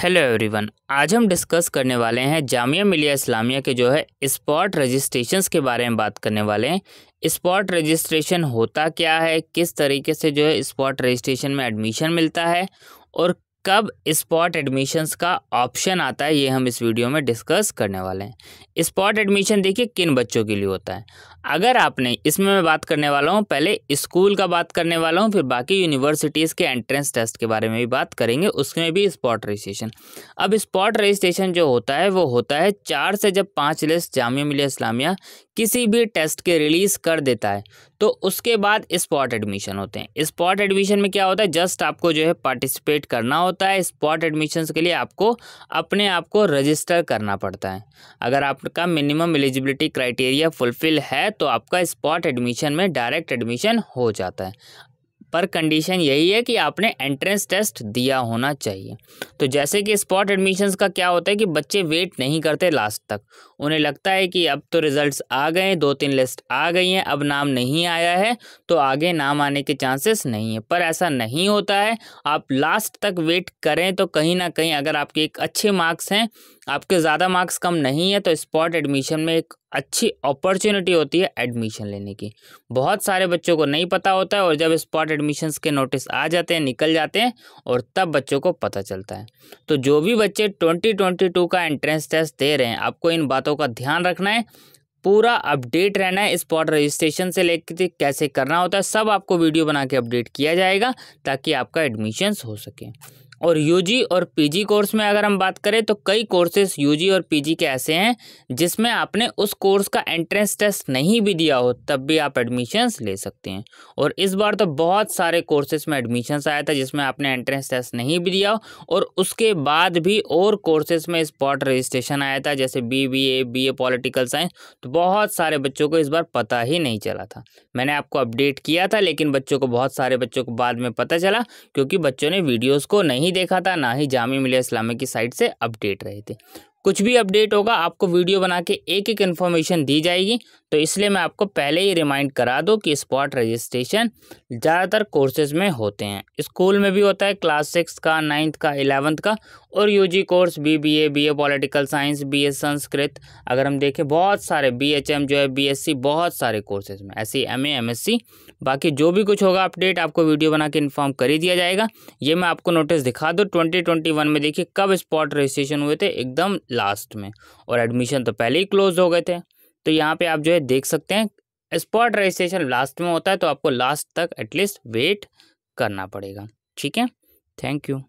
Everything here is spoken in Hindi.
हेलो एवरीवन आज हम डिस्कस करने वाले हैं जामिया मिलिया इस्लामिया के जो है स्पॉट रजिस्ट्रेशन के बारे में बात करने वाले हैं स्पॉट रजिस्ट्रेशन होता क्या है किस तरीके से जो है स्पॉट रजिस्ट्रेशन में एडमिशन मिलता है और कब स्पॉट एडमिशंस का ऑप्शन आता है ये हम इस वीडियो में डिस्कस करने वाले हैं स्पॉट एडमिशन देखिए किन बच्चों के लिए होता है अगर आपने इसमें मैं बात करने वाला हूँ पहले स्कूल का बात करने वाला हूँ फिर बाकी यूनिवर्सिटीज़ के एंट्रेंस टेस्ट के बारे में भी बात करेंगे उसमें भी स्पॉट रजिस्ट्रेशन अब स्पॉट रजिस्ट्रेशन जो होता है वो होता है चार से जब पाँच लिस्ट जामिया मिलिया इस्लामिया किसी भी टेस्ट के रिलीज़ कर देता है तो उसके बाद स्पॉट एडमिशन होते हैं स्पॉट एडमिशन में क्या होता है जस्ट आपको जो है पार्टिसिपेट करना हो होता है स्पॉट एडमिशन्स के लिए आपको अपने आप को रजिस्टर करना पड़ता है अगर आपका मिनिमम एलिजिबिलिटी क्राइटेरिया फुलफिल है तो आपका स्पॉट एडमिशन में डायरेक्ट एडमिशन हो जाता है पर कंडीशन यही है कि आपने एंट्रेंस टेस्ट दिया होना चाहिए तो जैसे कि स्पॉट एडमिशन्स का क्या होता है कि बच्चे वेट नहीं करते लास्ट तक उन्हें लगता है कि अब तो रिजल्ट्स आ गए दो तीन लिस्ट आ गई हैं अब नाम नहीं आया है तो आगे नाम आने के चांसेस नहीं है पर ऐसा नहीं होता है आप लास्ट तक वेट करें तो कहीं ना कहीं अगर आपके एक अच्छे मार्क्स हैं आपके ज़्यादा मार्क्स कम नहीं है तो स्पॉट एडमिशन में एक अच्छी अपॉर्चुनिटी होती है एडमिशन लेने की बहुत सारे बच्चों को नहीं पता होता है और जब स्पॉट एडमिशन्स के नोटिस आ जाते हैं निकल जाते हैं और तब बच्चों को पता चलता है तो जो भी बच्चे 2022 का एंट्रेंस टेस्ट दे रहे हैं आपको इन बातों का ध्यान रखना है पूरा अपडेट रहना है स्पॉट रजिस्ट्रेशन से लेकर कैसे करना होता है सब आपको वीडियो बना के अपडेट किया जाएगा ताकि आपका एडमिशन्स हो सके और यूजी और पीजी कोर्स में अगर हम बात करें तो कई कोर्सेस यूजी और पीजी के ऐसे हैं जिसमें आपने उस कोर्स का एंट्रेंस टेस्ट नहीं भी दिया हो तब भी आप एडमिशन्स ले सकते हैं और इस बार तो बहुत सारे कोर्सेस में एडमिशन्स आया था जिसमें आपने एंट्रेंस टेस्ट नहीं भी दिया हो और उसके बाद भी और कोर्सेज में स्पॉट रजिस्ट्रेशन आया था जैसे B B A B A political science तो बहुत सारे बच्चों को इस बार पता ही नहीं चला था मैंने आपको अपडेट किया था लेकिन बच्चों को बहुत सारे बच्चों को बाद में पता चला क्योंकि बच्चों ने वीडियोज़ को नहीं नहीं देखा था ना ही जामी मिलिया इस्लामी की साइट से अपडेट रहे थे कुछ भी अपडेट होगा आपको वीडियो बना के एक एक इन्फॉर्मेशन दी जाएगी तो इसलिए मैं आपको पहले ही रिमाइंड करा दूँ कि स्पॉट रजिस्ट्रेशन ज़्यादातर कोर्सेज में होते हैं स्कूल में भी होता है क्लास सिक्स का नाइन्थ का इलेवंथ का और UG course BBA BA political science BA Sanskrit अगर हम देखें बहुत सारे बीएचएम जो है बीएससी बहुत सारे कोर्सेज में ऐसी एमए एमएससी बाकी जो भी कुछ होगा अपडेट आपको वीडियो बना के इन्फॉर्म कर ही दिया जाएगा ये मैं आपको नोटिस दिखा दूँ ट्वेंटी ट्वेंटी वन में देखिए कब स्पॉट रजिस्ट्रेशन हुए थे एकदम लास्ट में और एडमिशन तो पहले ही क्लोज हो गए थे तो यहाँ पे आप जो है देख सकते हैं स्पॉट रजिस्ट्रेशन लास्ट में होता है तो आपको लास्ट तक एटलीस्ट वेट करना पड़ेगा ठीक है थैंक यू